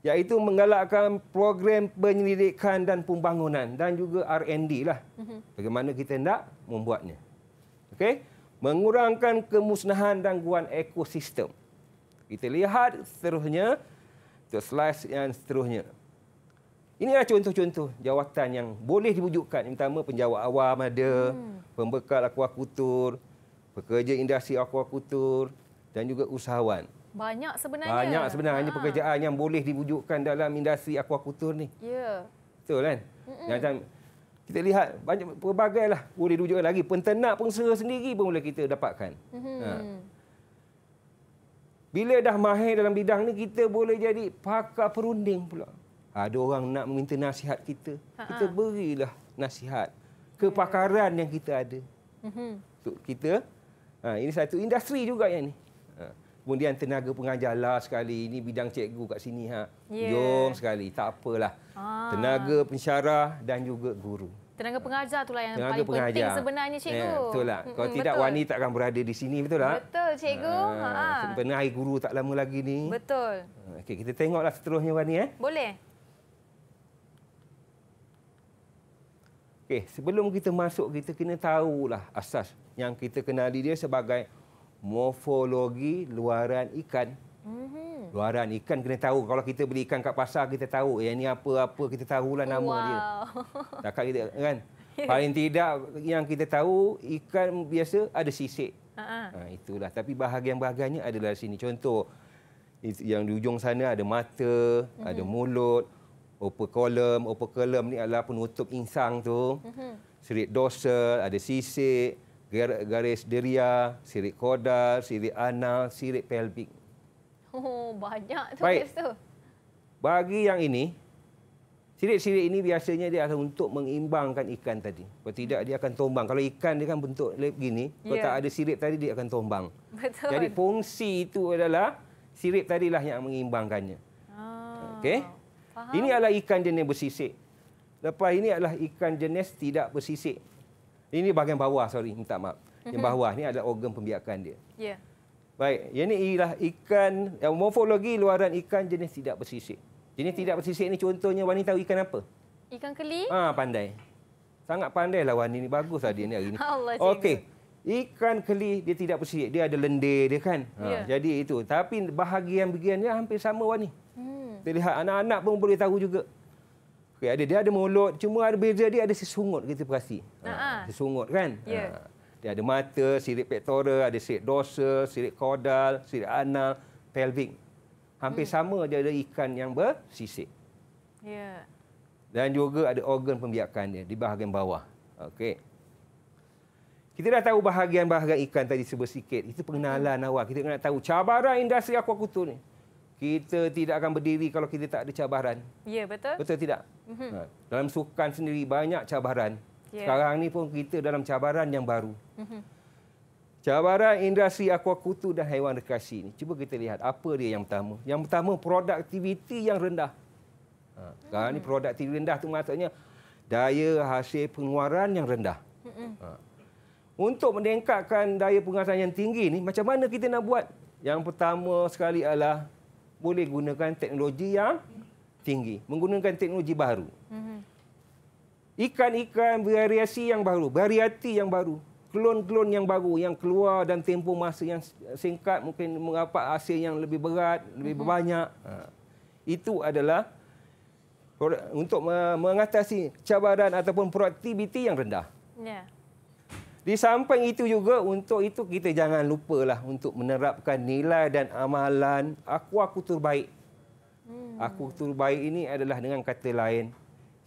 Iaitu menggalakkan program penyelidikan dan pembangunan dan juga R&D lah. Hmm. Bagaimana kita nak membuatnya. Okey? Mengurangkan kemusnahan dan gangguan ekosistem. Kita lihat seterusnya, itu slice yang seterusnya. Ini adalah contoh-contoh jawatan yang boleh dibujukkan. Yang pertama, penjawat awam ada, hmm. pembekal akuakultur, pekerja industri akuakultur dan juga usahawan. Banyak sebenarnya. Banyak sebenarnya ha. pekerjaan yang boleh dibujukkan dalam industri akuakultur ni. Ya. Yeah. Betul kan? Mm-mm. Macam kita lihat banyak pelbagai lah boleh dibujukkan lagi. Penternak pun sendiri pun boleh kita dapatkan. Mm-hmm. Ha. Bila dah mahir dalam bidang ni kita boleh jadi pakar perunding pula. Ada orang nak meminta nasihat kita. Kita berilah nasihat. Kepakaran yang kita ada. Mhm. Untuk kita. Ha, ini satu industri juga yang ni. Ha, kemudian tenaga pengajar lah sekali. Ini bidang cikgu kat sini. Ha. Yeah. Jom sekali. Tak apalah. Ha. Tenaga pensyarah dan juga guru. Tenaga pengajar itulah yang tenaga paling pengajar. penting sebenarnya ya, cikgu. Yeah, betul lah. Kalau mm, tidak Wani tak akan berada di sini betul tak? Betul cikgu. Ah, ha. Sebenarnya guru tak lama lagi ni. Betul. Okay kita tengoklah seterusnya Wani eh. Boleh. Okay sebelum kita masuk kita kena lah asas yang kita kenali dia sebagai morfologi luaran ikan. Mm-hmm. Luaran ikan kena tahu. Kalau kita beli ikan kat pasar kita tahu yang eh, ni apa-apa kita tahu lah nama wow. dia. Takkan kita kan? Paling tidak yang kita tahu ikan biasa ada sisik. Uh-huh. Ha, itulah. Tapi bahagian-bahagiannya adalah sini. Contoh yang di ujung sana ada mata, mm-hmm. ada mulut, opercolum. Opercolum ni adalah penutup insang tu. Mm-hmm. Sirik dorsal, ada sisik, garis deria, sirik kodal, sirik anal, sirik pelvic. Oh, banyak tu Baik. kes tu. Bagi yang ini, sirip-sirip ini biasanya dia akan untuk mengimbangkan ikan tadi. Kalau tidak, dia akan tombang. Kalau ikan dia kan bentuk begini, kalau ya. tak ada sirip tadi, dia akan tombang. Betul. Jadi fungsi itu adalah sirik tadilah yang mengimbangkannya. Ah. Okey? Faham. Ini adalah ikan jenis bersisik. Lepas ini adalah ikan jenis tidak bersisik. Ini bahagian bawah, sorry, minta maaf. Yang mhm. bawah ini adalah organ pembiakan dia. Yeah. Baik, ini ialah ikan yang morfologi luaran ikan jenis tidak bersisik. Jenis tidak bersisik ini contohnya Wani tahu ikan apa? Ikan keli? Ah, ha, pandai. Sangat pandai lah Wani ini Bagus lah dia ni hari ni. Allah Okey. Ikan keli dia tidak bersisik. Dia ada lendir dia kan. Ha, yeah. Jadi itu. Tapi bahagian bagian dia hampir sama Wani. Hmm. Kita lihat anak-anak pun boleh tahu juga. Okay, ada dia ada mulut cuma ada beza dia ada sesungut kita perasi. Ha, ha. ha sesungut kan? Yeah. Ha. Dia ada mata, sirip pectoral, ada sirip dorsal, sirip caudal, sirip anal, pelvic. Hampir hmm. sama dia ada ikan yang bersisik. Ya. Yeah. Dan juga ada organ pembiakannya di bahagian bawah. Okey. Kita dah tahu bahagian-bahagian ikan tadi sebersikit. Itu pengenalan hmm. awal. Kita kena tahu cabaran industri akuakultur ni. Kita tidak akan berdiri kalau kita tak ada cabaran. Ya, yeah, betul. Betul tidak? Mm-hmm. Dalam sukan sendiri banyak cabaran. Yeah. Sekarang ni pun kita dalam cabaran yang baru. Mm-hmm. Cabaran industri akuakutu dan haiwan rekreasi ni. Cuba kita lihat apa dia yang pertama. Yang pertama produktiviti yang rendah. Ha, sekarang mm-hmm. ni produktiviti rendah tu maksudnya daya hasil pengeluaran yang rendah. Mm-hmm. Ha. Untuk meningkatkan daya pengeluaran yang tinggi ni macam mana kita nak buat? Yang pertama sekali adalah boleh gunakan teknologi yang tinggi, menggunakan teknologi baru. Mm-hmm ikan-ikan variasi yang baru, variati yang baru, klon-klon yang baru yang keluar dan tempoh masa yang singkat mungkin mengapa hasil yang lebih berat, lebih mm-hmm. banyak. Ha. Itu adalah untuk mengatasi cabaran ataupun produktiviti yang rendah. Yeah. Di samping itu juga untuk itu kita jangan lupalah untuk menerapkan nilai dan amalan aku aku terbaik. Hmm. Aku terbaik ini adalah dengan kata lain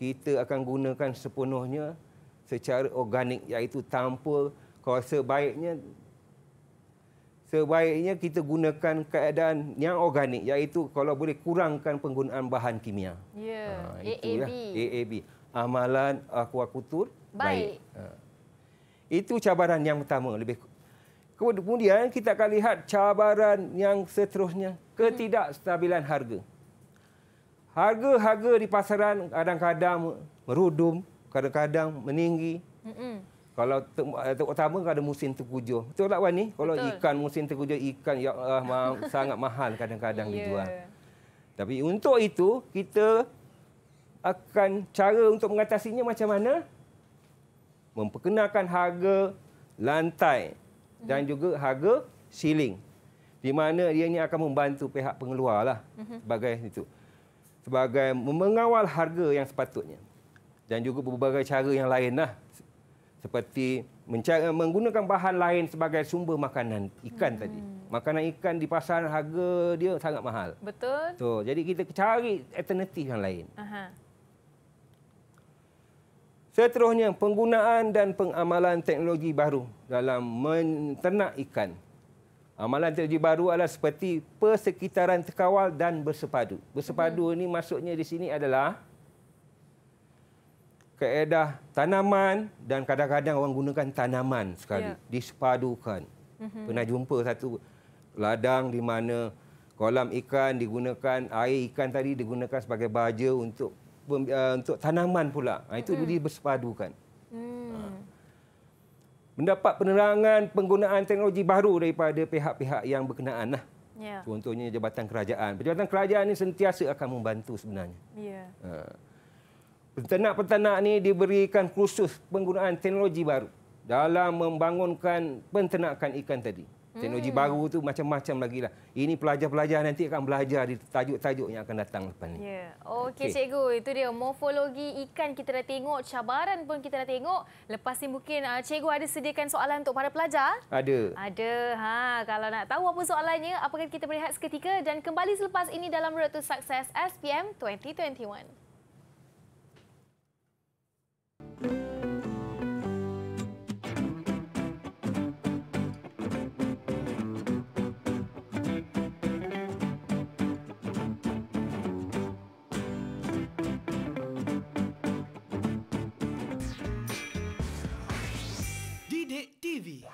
kita akan gunakan sepenuhnya secara organik iaitu tanpa Kalau sebaiknya, sebaiknya kita gunakan keadaan yang organik iaitu kalau boleh kurangkan penggunaan bahan kimia. Ya, ha, itulah, ya. AAB. AAB. Amalan akuakultur baik. baik. Ha. Itu cabaran yang pertama lebih kemudian kita akan lihat cabaran yang seterusnya hmm. ketidakstabilan harga harga-harga di pasaran kadang-kadang merudum, kadang-kadang meninggi. Mm-mm. Kalau eh, terutama kalau ada musim terkujuh. Betul tak Wan ni? Kalau Betul. ikan musim terkujuh, ikan ya uh, ma- sangat mahal kadang-kadang yeah. dijual. Tapi untuk itu, kita akan cara untuk mengatasinya macam mana? Memperkenalkan harga lantai dan mm-hmm. juga harga siling, Di mana ini akan membantu pihak pengeluar lah. Mm-hmm. Sebagai itu. Mm-hmm sebagai mengawal harga yang sepatutnya dan juga berbagai cara yang lain lah seperti mencari, menggunakan bahan lain sebagai sumber makanan ikan hmm. tadi. Makanan ikan di pasaran harga dia sangat mahal. Betul. So, jadi kita cari alternatif yang lain. Aha. Seterusnya, penggunaan dan pengamalan teknologi baru dalam menternak ikan. Amalan ah, teologi baru adalah seperti persekitaran terkawal dan bersepadu. Bersepadu ini hmm. maksudnya di sini adalah keedah tanaman dan kadang-kadang orang gunakan tanaman sekali. Ya. Disepadukan. Mm-hmm. Pernah jumpa satu ladang di mana kolam ikan digunakan, air ikan tadi digunakan sebagai baja untuk eh, untuk tanaman pula. Ah, itu mm-hmm. dia bersepadukan mendapat penerangan penggunaan teknologi baru daripada pihak-pihak yang berkenaan lah. Yeah. Contohnya jabatan kerajaan. Jabatan kerajaan ini sentiasa akan membantu sebenarnya. Yeah. Ha. Peternak-peternak ini diberikan khusus penggunaan teknologi baru dalam membangunkan penternakan ikan tadi. Teknologi hmm. baru tu macam-macam lagi lah. Ini pelajar-pelajar nanti akan belajar di tajuk-tajuk yang akan datang lepas ni. Yeah. Okey, okay. cikgu. Itu dia. Morfologi ikan kita dah tengok. Cabaran pun kita dah tengok. Lepas ni mungkin uh, cikgu ada sediakan soalan untuk para pelajar? Ada. Ada. Ha, kalau nak tahu apa soalannya, apakah kita berehat seketika dan kembali selepas ini dalam Road to Success SPM 2021. Hmm.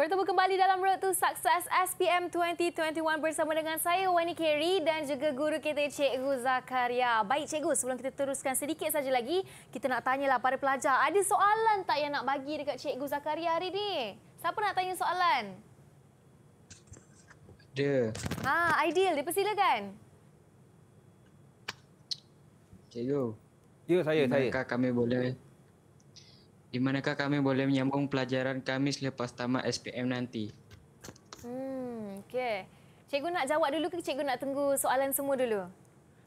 Bertemu kembali dalam Road to Success SPM 2021 bersama dengan saya Wani Kerry dan juga guru kita Cikgu Zakaria. Baik Cikgu, sebelum kita teruskan sedikit saja lagi, kita nak tanyalah para pelajar, ada soalan tak yang nak bagi dekat Cikgu Zakaria hari ni? Siapa nak tanya soalan? Ada. Ha, ideal, dipersilakan. Cikgu. Ya, saya, saya. kami boleh di manakah kami boleh menyambung pelajaran kami selepas tamat SPM nanti? Hmm, okey. Cikgu nak jawab dulu ke cikgu nak tunggu soalan semua dulu?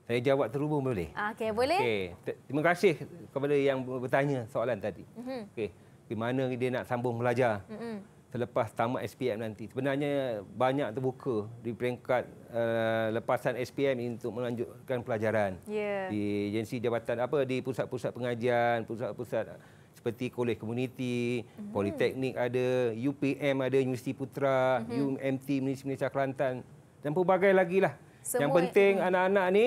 Saya jawab terhubung boleh? Ah, okey, boleh. Okay. Terima kasih kepada yang bertanya soalan tadi. Mm-hmm. Okey, di mana dia nak sambung belajar mm-hmm. selepas tamat SPM nanti. Sebenarnya banyak terbuka di peringkat uh, lepasan SPM untuk melanjutkan pelajaran. Yeah. Di agensi jabatan apa, di pusat-pusat pengajian, pusat-pusat seperti kolej komuniti, mm-hmm. politeknik ada, UPM ada, Universiti Putra, mm-hmm. UMT, Malaysia Kelantan dan pelbagai lagi lah. Semua Yang penting hmm. anak-anak ni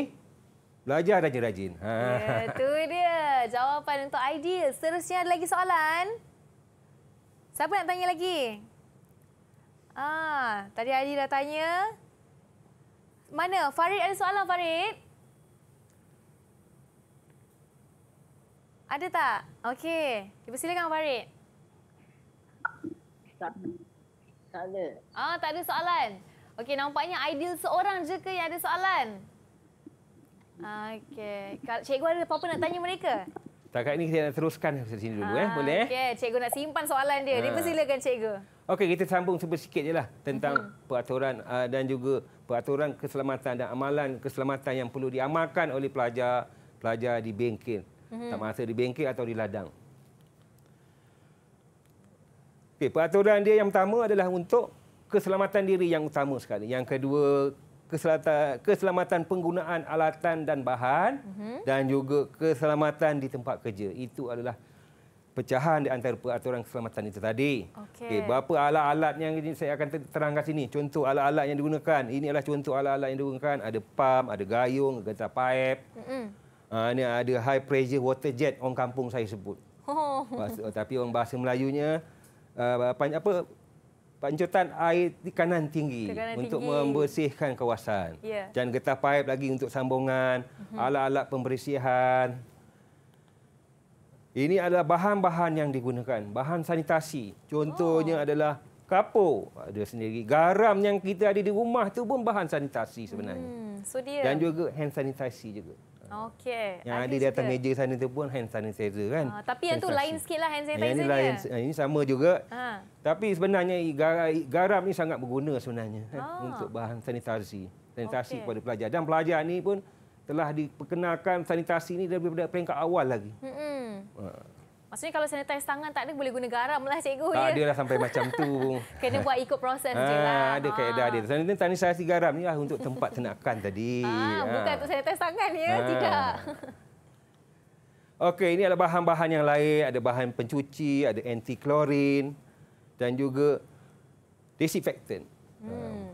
belajar rajin-rajin. Ha. Ya, itu dia jawapan untuk ideal. Seterusnya ada lagi soalan. Siapa nak tanya lagi? Ah, tadi Adi dah tanya. Mana? Farid ada soalan, Farid? Ada tak? Okey. Dipersilakan Farid. Tak. Tak ada. Ah, tak ada soalan. Okey, nampaknya ideal seorang je ke yang ada soalan? Okey. Cikgu ada apa-apa nak tanya mereka? Tak, ini kita nak teruskan dari sini dulu. Eh. Ah, eh. Boleh? Okey, cikgu nak simpan soalan dia. Ah. Dipersilakan cikgu. Okey, kita sambung sebut sikit je lah tentang uh-huh. peraturan ah, dan juga peraturan keselamatan dan amalan keselamatan yang perlu diamalkan oleh pelajar pelajar di bengkel. -hmm. sama ada di bengkel atau di ladang. Okay, peraturan dia yang pertama adalah untuk keselamatan diri yang utama sekali. Yang kedua, keselamatan, keselamatan penggunaan alatan dan bahan mm -hmm. dan juga keselamatan di tempat kerja. Itu adalah pecahan di antara peraturan keselamatan itu tadi. Okey. Okay, berapa alat-alat yang ini saya akan terangkan kat sini. Contoh alat-alat yang digunakan. Ini adalah contoh alat-alat yang digunakan. Ada pam, ada gayung, getah paip. Mm -hmm. Uh, ini ada high pressure water jet orang kampung saya sebut. Oh. Bahasa, oh, tapi orang bahasa Melayunya uh, ah, pan, apa pancutan air di kanan tinggi kanan untuk tinggi. membersihkan kawasan. Yeah. Dan getah pipe lagi untuk sambungan, mm-hmm. alat-alat pembersihan. Ini adalah bahan-bahan yang digunakan, bahan sanitasi. Contohnya oh. adalah kapur ada sendiri. Garam yang kita ada di rumah itu pun bahan sanitasi sebenarnya. Mm. So dia. Dan juga hand sanitasi juga. Okey. Yang ada di atas meja sana tu pun hand sanitizer kan. Ha, tapi yang tu lain lah hand sanitizer ni. ini lain, ah, ini sama juga. Ha. Tapi sebenarnya garam ni sangat berguna sebenarnya ha. kan, untuk bahan sanitasi. Sanitasi okay. kepada pelajar. Dan pelajar ni pun telah diperkenalkan sanitasi ni daripada peringkat awal lagi. Hmm. Ha. Maksudnya kalau sanitize tangan tak ada boleh guna garam lah cikgu ha, ya. dia. Ada lah sampai macam tu. Kena buat ikut proses ha, je lah. Ada ha. kaedah dia. tangan saya si garam ni lah untuk tempat tenakan tadi. Ah bukan ah. Bukan untuk sanitize tangan ya. Ha. Tidak. Okey, ini adalah bahan-bahan yang lain. Ada bahan pencuci, ada anti-klorin dan juga desinfektan. Hmm.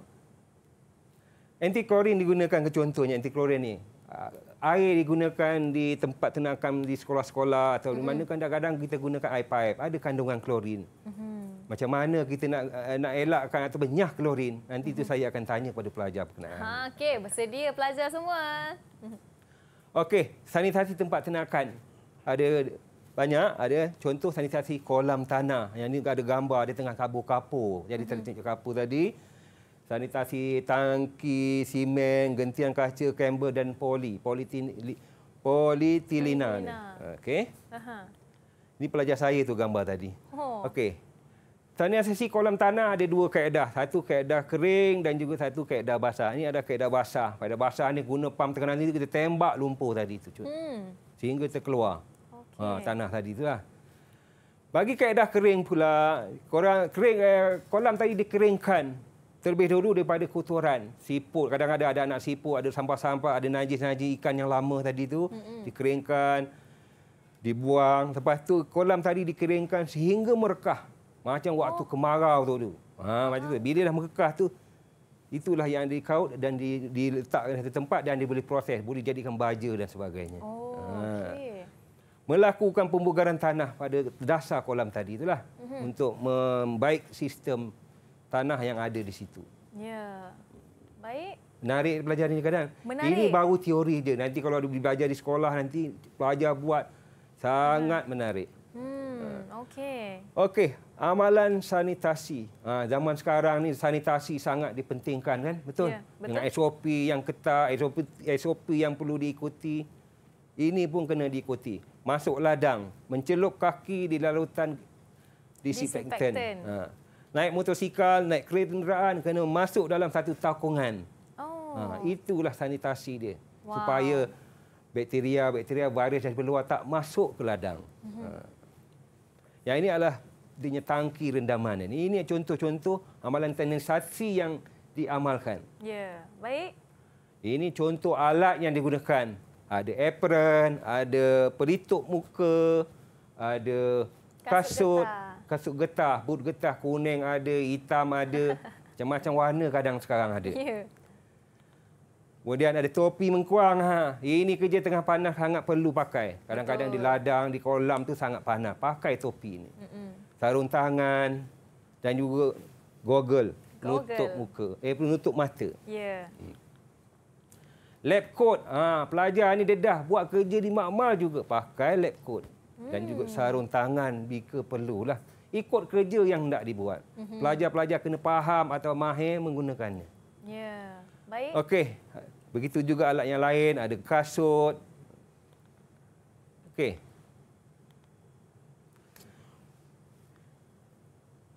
Anti-klorin digunakan ke contohnya anti-klorin ni air digunakan di tempat tenangkan di sekolah-sekolah atau mm-hmm. di mana kadang-kadang kita gunakan air pipe ada kandungan klorin. Mm-hmm. Macam mana kita nak eh, nak elakkan atau menyah klorin? Nanti mm-hmm. itu saya akan tanya kepada pelajar berkenaan. Ha ah, okey, bersedia pelajar semua. Mm-hmm. Okey, sanitasi tempat tenangkan. Ada banyak ada contoh sanitasi kolam tanah. Yang ini ada gambar di tengah kapur-kapur. Jadi mm-hmm. tadi kapur tadi sanitasi tangki, simen, gentian kaca, kamber dan poli, polietilena. Polytilina. Okey. Aha. Ini pelajar saya tu gambar tadi. Oh. Okey. Tanya sesi kolam tanah ada dua kaedah. Satu kaedah kering dan juga satu kaedah basah. Ini ada kaedah basah. Pada basah ni guna pam tekanan ni kita tembak lumpur tadi tu. Hmm. Sehingga terkeluar. Okay. Ha, tanah tadi tu lah. Bagi kaedah kering pula, korang, kering, eh, kolam tadi dikeringkan terlebih dulu daripada kotoran siput kadang-kadang ada anak siput ada sampah-sampah ada najis-najis ikan yang lama tadi itu mm-hmm. dikeringkan dibuang lepas tu kolam tadi dikeringkan sehingga merekah macam waktu oh. kemarau tu tu ha macam tu ah. bila dah merekah tu itulah yang dikaut dan diletak di, tempat dan diboleh proses boleh jadikan baja dan sebagainya oh, ha okay. melakukan pembugaran tanah pada dasar kolam tadi itulah mm-hmm. untuk membaik sistem tanah yang ada di situ. Ya. Baik. Menarik pelajaran ini kadang. Menarik. Ini baru teori je. Nanti kalau ada belajar di sekolah nanti pelajar buat sangat hmm. menarik. Hmm, ha. okey. Okey, amalan sanitasi. Ha, zaman sekarang ni sanitasi sangat dipentingkan kan? Betul. Ya, betul. Dengan SOP yang ketat, SOP SOP yang perlu diikuti. Ini pun kena diikuti. Masuk ladang, mencelup kaki di lautan disinfektan. Ha naik motosikal, naik kenderaan kena masuk dalam satu takungan. Oh. Ha, itulah sanitasi dia. Wow. Supaya bakteria, bakteria virus dari luar tak masuk ke ladang. Mm-hmm. Yang ini adalah dinya tangki rendaman ini. Ini contoh-contoh amalan sanitasi yang diamalkan. Ya, yeah. baik. Ini contoh alat yang digunakan. Ada apron, ada pelitup muka, ada kasut, kasut kasut getah, boot getah kuning ada, hitam ada. Macam-macam warna kadang sekarang ada. Ya. Yeah. Kemudian ada topi mengkuang. Ha. Ini kerja tengah panas sangat perlu pakai. Kadang-kadang di ladang, di kolam tu sangat panas. Pakai topi ini. Mm-mm. Sarung tangan dan juga goggle. nutup muka. Eh, nutup mata. Ya. Yeah. Hmm. Lab coat. Ha, pelajar ni dedah buat kerja di makmal juga. Pakai lab coat. Mm. Dan juga hmm. sarung tangan jika perlulah ikut kerja yang hendak dibuat. Mhm. Pelajar-pelajar kena faham atau mahir menggunakannya. Ya, baik. Okey, begitu juga alat yang lain, ada kasut. Okey.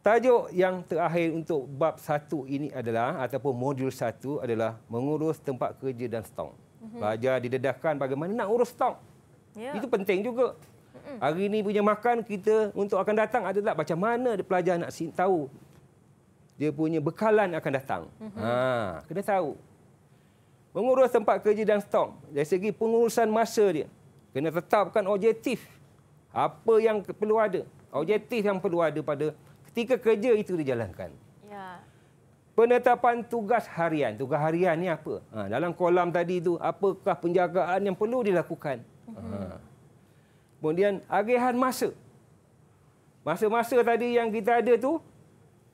Tajuk yang terakhir untuk bab satu ini adalah ataupun modul satu adalah mengurus tempat kerja dan stok. Pelajar mhm. didedahkan bagaimana nak urus stok. Ya. Itu penting juga. Hari ini punya makan kita untuk akan datang atau tak? Macam mana dia pelajar nak tahu dia punya bekalan akan datang? Mm-hmm. Ha, kena tahu. Mengurus tempat kerja dan stok. Dari segi pengurusan masa dia. Kena tetapkan objektif. Apa yang perlu ada. Objektif yang perlu ada pada ketika kerja itu dijalankan. Ya. Penetapan tugas harian. Tugas harian ni apa? Ha, dalam kolam tadi itu, apakah penjagaan yang perlu dilakukan? Kemudian agihan masa. Masa-masa tadi yang kita ada tu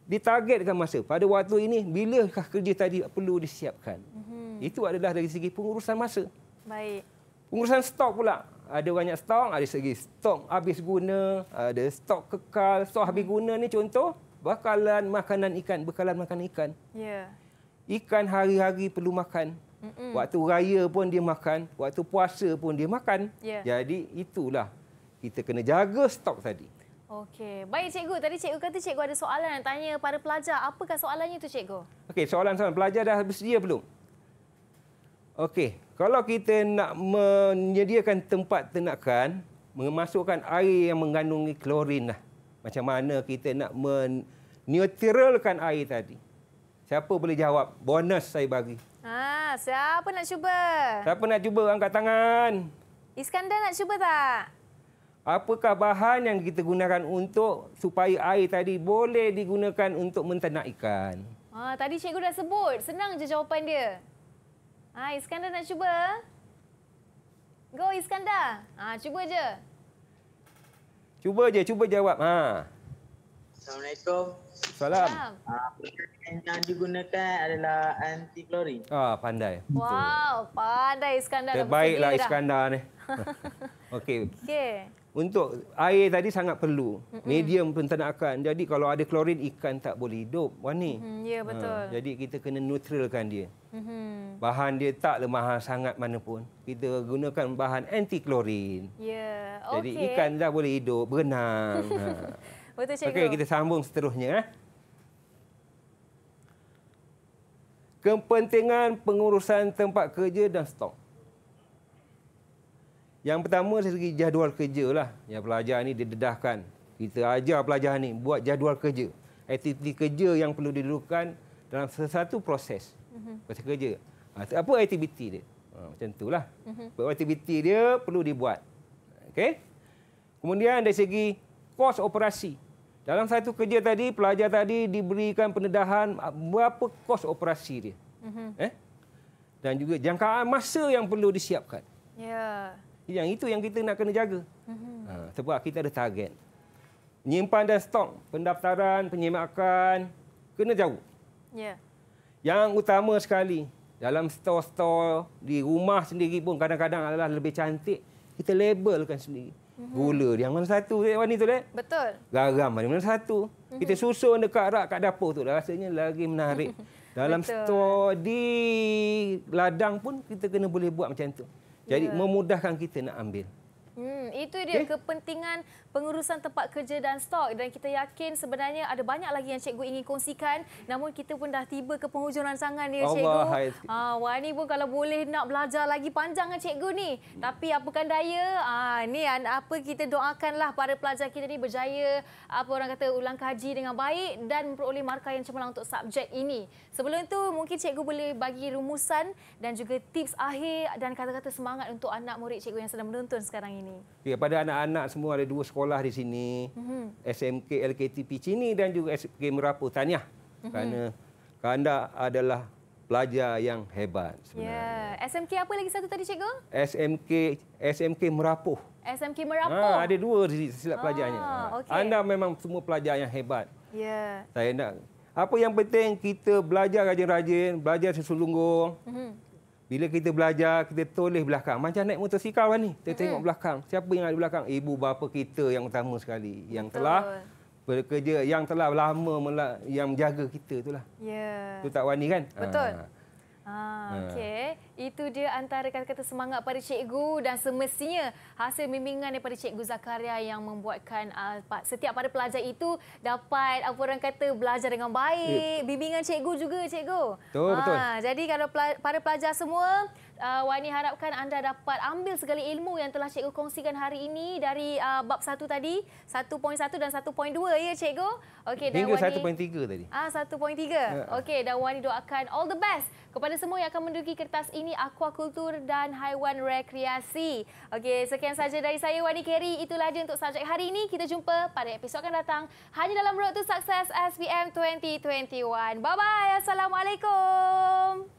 ditargetkan masa. Pada waktu ini bilakah kerja tadi perlu disiapkan? Mm-hmm. Itu adalah dari segi pengurusan masa. Baik. Pengurusan stok pula. Ada banyak stok, ada segi stok habis guna, ada stok kekal, stok habis mhm. guna ni contoh bakalan makanan ikan, bekalan makanan ikan. Ya. Yeah. Ikan hari-hari perlu makan. Mm-mm. Waktu raya pun dia makan, waktu puasa pun dia makan. Yeah. Jadi itulah kita kena jaga stok tadi. Okey. Baik cikgu, tadi cikgu kata cikgu ada soalan yang tanya para pelajar. Apakah soalannya tu cikgu? Okey, soalan soalan pelajar dah bersedia belum? Okey. Kalau kita nak menyediakan tempat tenakan, memasukkan air yang mengandungi klorin lah. Macam mana kita nak men air tadi? Siapa boleh jawab? Bonus saya bagi. Ha, Siapa nak cuba? Siapa nak cuba? Angkat tangan. Iskandar nak cuba tak? Apakah bahan yang kita gunakan untuk supaya air tadi boleh digunakan untuk mentanak ikan? Ah, tadi cikgu dah sebut. Senang je jawapan dia. Ah, Iskandar nak cuba? Go Iskandar. Ah, cuba je. Cuba je, cuba jawab. Ha. Assalamualaikum. Salam. Salam. Ah, yang digunakan adalah anti-klorin. Ah, pandai. Wow, Betul. pandai Iskandar. Terbaiklah Iskandar ni. Okey. Okay. Untuk air tadi sangat perlu. Medium pun tak nak Jadi kalau ada klorin, ikan tak boleh hidup. Wani. Hmm, ya, ah, betul. Ha, jadi kita kena neutralkan dia. Hmm. Bahan dia tak lemah sangat mana pun. Kita gunakan bahan anti-klorin. Ya, okey. Jadi ikan dah boleh hidup, berenang. Ha. Betul cikgu. Okey, kita sambung seterusnya. Eh? Kepentingan pengurusan tempat kerja dan stok. Yang pertama dari segi jadual kerja lah. Yang pelajar ini didedahkan. Kita ajar pelajar ini buat jadual kerja. Aktiviti kerja yang perlu didudukan dalam sesuatu proses. Mhm. Proses kerja. Ha, apa aktiviti dia? Ha, macam itulah. Mhm. Apa aktiviti dia perlu dibuat. Okay. Kemudian dari segi kos operasi. Dalam satu kerja tadi, pelajar tadi diberikan pendedahan ah, berapa kos operasi dia. Mm-hmm. Eh? Dan juga jangkaan masa yang perlu disiapkan. Yeah. Yang itu yang kita nak kena jaga. Mm-hmm. Ha, sebab kita ada target. Menyimpan dan stok, pendaftaran, penyemakan, kena jauh. Yeah. Yang utama sekali, dalam store-store, di rumah sendiri pun kadang-kadang adalah lebih cantik. Kita labelkan sendiri. Mhm. Gula dia yang mana satu tu ni tu eh? Betul. Garam mana satu. Mhm. Kita susun dekat rak kat dapur tu lah. rasanya lagi menarik. Dalam stor di ladang pun kita kena boleh buat macam tu. Jadi yeah. memudahkan kita nak ambil. Hmm, itu dia okay. kepentingan pengurusan tempat kerja dan stok dan kita yakin sebenarnya ada banyak lagi yang cikgu ingin kongsikan namun kita pun dah tiba ke penghujung rancangan ni cikgu. Ha ni pun kalau boleh nak belajar lagi panjang kan cikgu ni. Tapi apakan daya? Ah ni apa kita doakanlah para pelajar kita ni berjaya apa orang kata ulang kaji dengan baik dan memperoleh markah yang cemerlang untuk subjek ini. Sebelum itu mungkin cikgu boleh bagi rumusan dan juga tips akhir dan kata-kata semangat untuk anak murid cikgu yang sedang menonton sekarang ini sini. Ya, pada anak-anak semua ada dua sekolah di sini. Mm-hmm. SMK LKTP Cini dan juga SMK Merapu. Tanya. Mm-hmm. Kerana anda adalah pelajar yang hebat sebenarnya. Ya. SMK apa lagi satu tadi cikgu? SMK SMK Merapuh. SMK Merapuh. Ha, ah, ada dua silap ah, pelajarnya. Okay. Anda memang semua pelajar yang hebat. Ya. Saya nak apa yang penting kita belajar rajin-rajin, belajar sesungguh. Mhm. Bila kita belajar, kita toleh belakang. Macam naik motosikal kan ni. Kita tengok hmm. belakang. Siapa yang ada belakang? Ibu bapa kita yang utama sekali. Yang Betul. telah bekerja, yang telah lama yang menjaga kita itulah. Ya. Yeah. Itu tak wani kan? Betul. Ha. Ah, ah. okay. Itu dia antara kata-kata semangat pada cikgu dan semestinya hasil bimbingan daripada cikgu Zakaria yang membuatkan uh, setiap para pelajar itu dapat apa orang kata belajar dengan baik. Yeah. Bimbingan cikgu juga cikgu. Betul, ah, betul. Jadi kalau para pelajar semua uh, ah, Wani harapkan anda dapat ambil segala ilmu yang telah cikgu kongsikan hari ini dari uh, bab satu tadi, 1.1 dan 1.2 ya cikgu. Okey dan Wani 1.3 tadi. Ah uh, 1.3. Ya. Okey dan Wani doakan all the best kepada semua yang akan menduduki kertas ini aquaculture dan haiwan rekreasi. Okey sekian saja dari saya Wani Keri. Itulah dia untuk subjek hari ini. Kita jumpa pada episod akan datang hanya dalam Road to Success SPM 2021. Bye bye. Assalamualaikum.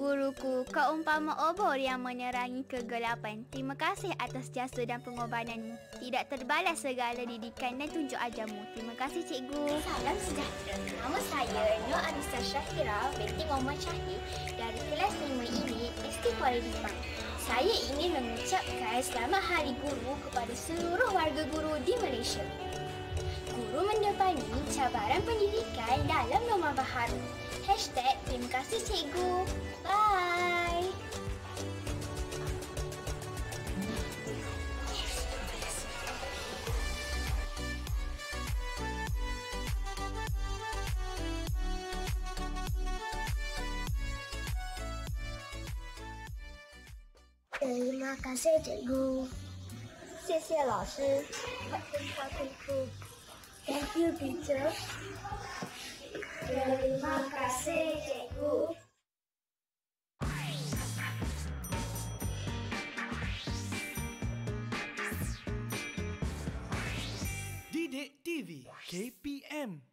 guruku, kau umpama obor yang menerangi kegelapan. Terima kasih atas jasa dan pengorbananmu. Tidak terbalas segala didikan dan tunjuk ajarmu. Terima kasih, cikgu. Salam sejahtera. Nama saya Nur Anissa Syahira binti Muhammad Syahid dari kelas 5 ini, Istiqbal Lima. Saya ingin mengucapkan selamat hari guru kepada seluruh warga guru di Malaysia. Guru mendepani cabaran pendidikan dalam norma baharu. Hashtag Terima Kasih Cikgu. Bye! Terima kasih cikgu. 谢谢老师。Thank you teacher. Terima kasih cikgu. Didik TV KPM.